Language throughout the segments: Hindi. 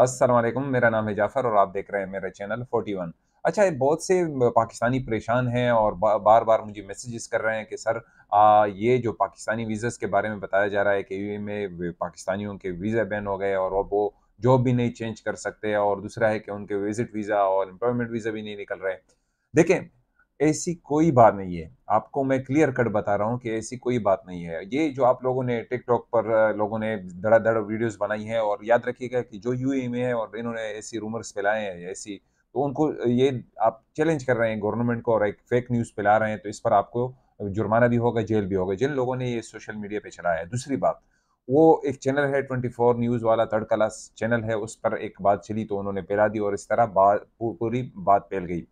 असलम मेरा नाम है जाफ़र और आप देख रहे हैं मेरा चैनल 41 अच्छा ये बहुत से पाकिस्तानी परेशान हैं और बार बार मुझे मैसेजेस कर रहे हैं कि सर आ, ये जो पाकिस्तानी वीजा के बारे में बताया जा रहा है कि यू में पाकिस्तानियों के वीज़ा बैन हो गए और वो जॉब भी नहीं चेंज कर सकते और दूसरा है कि उनके विज़िट वीज़ा और एम्प्लॉयमेंट वीज़ा भी नहीं निकल रहे देखें ऐसी कोई बात नहीं है आपको मैं क्लियर कट बता रहा हूँ कि ऐसी कोई बात नहीं है ये जो आप लोगों ने टिकटॉक पर लोगों ने धड़ाधड़ वीडियोस बनाई हैं और याद रखिएगा कि जो यू में है और इन्होंने ऐसी रूमर्स फैलाए हैं ऐसी तो उनको ये आप चैलेंज कर रहे हैं गवर्नमेंट को और एक फेक न्यूज़ फैला रहे हैं तो इस पर आपको जुर्माना भी होगा जेल भी होगा जिन लोगों ने ये सोशल मीडिया पर चलाया है दूसरी बात वो एक चैनल है ट्वेंटी फोर न्यूज़ वाला तड़कला चैनल है उस पर एक बात चली तो उन्होंने फैला दी और इस तरह बात पूरी बात फैल गई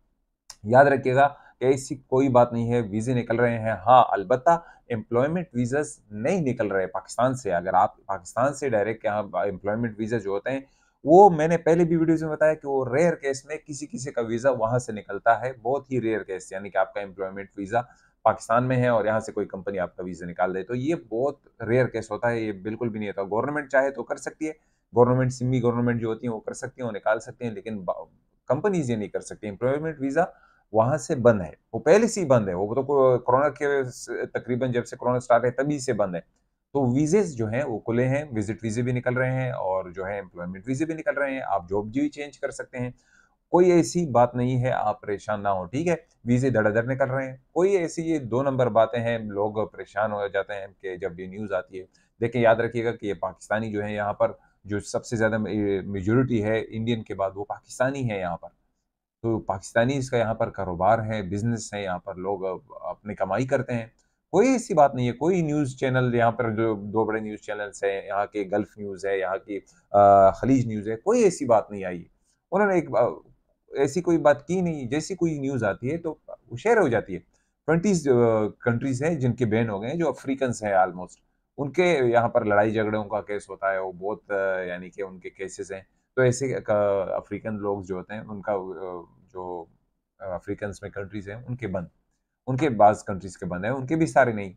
याद रखिएगा ऐसी कोई बात नहीं है वीज़े निकल रहे हैं हाँ अलबत् एम्प्लॉयमेंट वीजाज नहीं निकल रहे पाकिस्तान से अगर आप पाकिस्तान से डायरेक्ट यहाँ एम्प्लॉयमेंट वीज़ा जो होते हैं वो मैंने पहले भी वीडियोज में बताया कि वो रेयर केस में किसी किसी का वीज़ा वहां से निकलता है बहुत ही रेयर केस यानी कि आपका एम्प्लॉयमेंट वीज़ा पाकिस्तान में है और यहाँ से कोई कंपनी आपका वीज़ा निकाल दे तो ये बहुत रेयर केस होता है ये बिल्कुल भी नहीं होता गवर्नमेंट चाहे तो कर सकती है गवर्नमेंट सिमी गवर्नमेंट जो होती है वो कर सकती है वो निकाल सकते हैं लेकिन कंपनीज ये नहीं कर सकती एम्प्लॉयमेंट वीज़ा वहां से बंद है वो पहले से ही बंद है वो तो कोरोना के तकरीबन जब से कोरोना स्टार्ट है तभी से बंद है तो वीज़ेज जो हैं वो खुले हैं विजिट वीज़े भी निकल रहे हैं और जो है एम्प्लॉयमेंट वीज़े भी निकल रहे हैं आप जॉब भी चेंज कर सकते हैं कोई ऐसी बात नहीं है आप परेशान ना हो ठीक है वीज़े धड़ाधड़ निकल रहे हैं कोई ऐसी ये दो नंबर बातें हैं लोग परेशान हो जाते हैं कि जब ये न्यूज़ आती है देखिए याद रखिएगा कि ये पाकिस्तानी जो है यहाँ पर जो सबसे ज़्यादा मेजोरिटी है इंडियन के बाद वो पाकिस्तानी है यहाँ पर तो पाकिस्तानी का यहाँ पर कारोबार है बिजनेस है यहाँ पर लोग अपनी कमाई करते हैं कोई ऐसी बात नहीं है कोई न्यूज़ चैनल यहाँ पर जो दो बड़े न्यूज़ चैनल्स हैं यहाँ के गल्फ न्यूज़ है यहाँ की खलीज न्यूज़ है कोई ऐसी बात नहीं आई उन्होंने एक ऐसी कोई बात की नहीं जैसी कोई न्यूज़ आती है तो शेयर हो जाती है ट्वेंटी कंट्रीज़ हैं जिनके बैन हो गए हैं जो अफ्रीकन्स हैं आलमोस्ट उनके यहाँ पर लड़ाई झगड़ों का केस होता है वो बहुत यानी कि उनके केसेस हैं तो ऐसे अफ्रीकन लोग जो होते हैं उनका जो अफ्रीकन में कंट्रीज हैं उनके बंद उनके बाज़ कंट्रीज के बंद हैं उनके भी सारे नहीं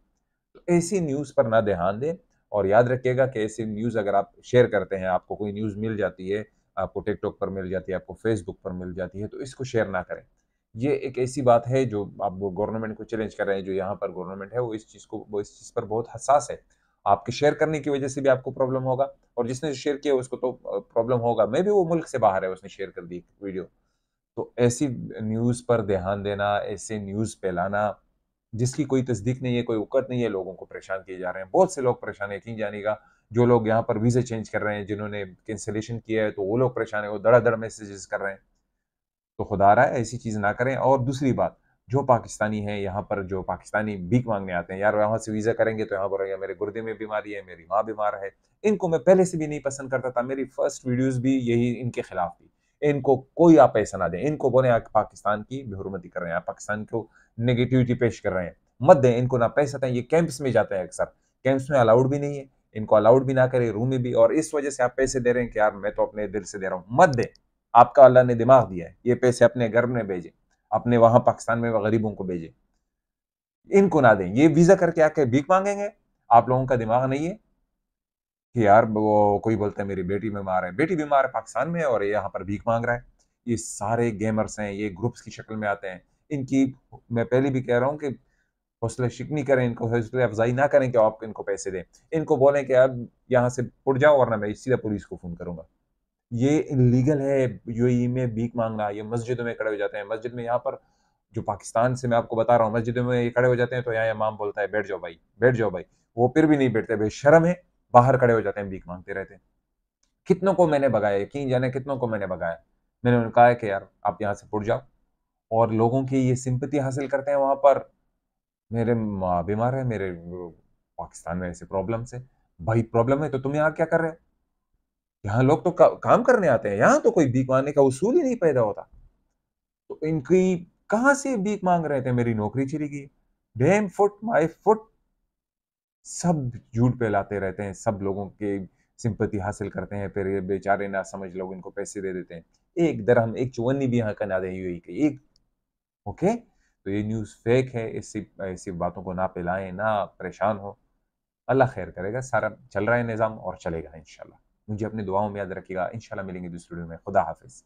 तो ऐसी न्यूज़ पर ना ध्यान दें और याद रखिएगा कि ऐसी न्यूज़ अगर आप शेयर करते हैं आपको कोई न्यूज़ मिल जाती है आपको टिकटॉक पर मिल जाती है आपको फेसबुक पर मिल जाती है तो इसको शेयर ना करें ये एक ऐसी बात है जो आप गवर्नमेंट को चैलेंज कर रहे हैं जो यहाँ पर गवर्नमेंट है वो इस चीज़ को वो इस चीज़ पर बहुत हसास है आपके शेयर करने की वजह से भी आपको प्रॉब्लम होगा और जिसने शेयर किया उसको तो प्रॉब्लम होगा मे भी वो मुल्क से बाहर है उसने शेयर कर दी वीडियो तो ऐसी न्यूज़ पर ध्यान देना ऐसे न्यूज़ फैलाना जिसकी कोई तस्दीक नहीं है कोई उकत नहीं है लोगों को परेशान किए जा रहे हैं बहुत से लोग परेशान यकीन जाने का जो लोग यहाँ पर वीज़ा चेंज कर रहे हैं जिन्होंने कैंसिलेशन किया है तो वो लोग परेशान है वो धड़ाधड़ मैसेजेस कर रहे हैं तो खुदा रहा है ऐसी चीज़ ना करें और दूसरी बात जो पाकिस्तानी है यहाँ पर जो पाकिस्तानी भीख मांगने आते हैं यार वहाँ से वीज़ा करेंगे तो यहाँ पर या मेरे गुर्दे में बीमारी है मेरी माँ बीमार है इनको मैं पहले से भी नहीं पसंद करता था मेरी फर्स्ट वीडियोज भी यही इनके खिलाफ थी इनको कोई आप ऐसा ना दें इनको बोले आप पाकिस्तान की बेहरमती कर रहे हैं आप पाकिस्तान को नेगेटिविटी पेश कर रहे हैं मत दें इनको ना पैसा दें ये कैंप्स में जाते हैं अक्सर कैंप्स में अलाउड भी नहीं है इनको अलाउड भी ना करें रूम में भी और इस वजह से आप पैसे दे रहे हैं कि यार मैं तो अपने दिल से दे रहा हूँ मत दें आपका अल्लाह ने दिमाग दिया है ये पैसे अपने घर में भेजें अपने वहां पाकिस्तान में गरीबों को भेजे इनको ना दें ये वीजा करके आके भीख मांगेंगे आप लोगों का दिमाग नहीं है कि यार वो कोई बोलता है मेरी बेटी बीमार है बेटी बीमार है पाकिस्तान में और यहाँ पर भीख मांग रहा है ये सारे गेमर्स हैं ये ग्रुप्स की शक्ल में आते हैं इनकी मैं पहले भी कह रहा हूँ कि हौसले शिकनी करें इनको हौसले अफजाई ना करें कि आप इनको पैसे दें इनको बोलें कि अब यहाँ से उड़ जाओ वरना मैं सीधा पुलिस को फ़ोन करूँगा ये लीगल है यूएई e में भीख मांगना ये मस्जिदों में खड़े हो जाते हैं मस्जिद में यहाँ पर जो पाकिस्तान से मैं आपको बता रहा हूँ मस्जिदों में ये खड़े हो जाते हैं तो यहाँ इमाम बोलता है बैठ जाओ भाई बैठ जाओ भाई वो फिर भी नहीं बैठते भाई शर्म है बाहर खड़े हो जाते हैं भीख मांगते रहते हैं कितनों को मैंने भगाया यकीन जाने कितनों को मैंने भगाया मैंने उन्हें कहा कि यार आप यहाँ से पुट जाओ और लोगों की ये सिंपति हासिल करते हैं वहाँ पर मेरे माँ बीमार है मेरे पाकिस्तान में ऐसे प्रॉब्लम्स है भाई प्रॉब्लम है तो तुम यहाँ क्या कर रहे हो यहाँ लोग तो का, काम करने आते हैं यहाँ तो कोई भीख मांगने का उसूल ही नहीं पैदा होता तो इनकी कहाँ से भीख मांग रहे थे मेरी नौकरी चली गई डेम फुट माई फुट सब झूठ लाते रहते हैं सब लोगों के सिंपत्ति हासिल करते हैं फिर बेचारे ना समझ लोग इनको पैसे दे देते हैं एक दरहम एक चुवन्नी भी यहाँ का ना दे एक ओके तो ये न्यूज़ फेक है इससे ऐसी बातों को ना पिलाएं ना परेशान हो अल्लाह खैर करेगा सारा चल रहा है निज़ाम और चलेगा इंशाल्लाह मुझे अपनी दुआओं में याद रखेगा इन मिलेंगे दूसरे वीडियो में खुदा हाफिज़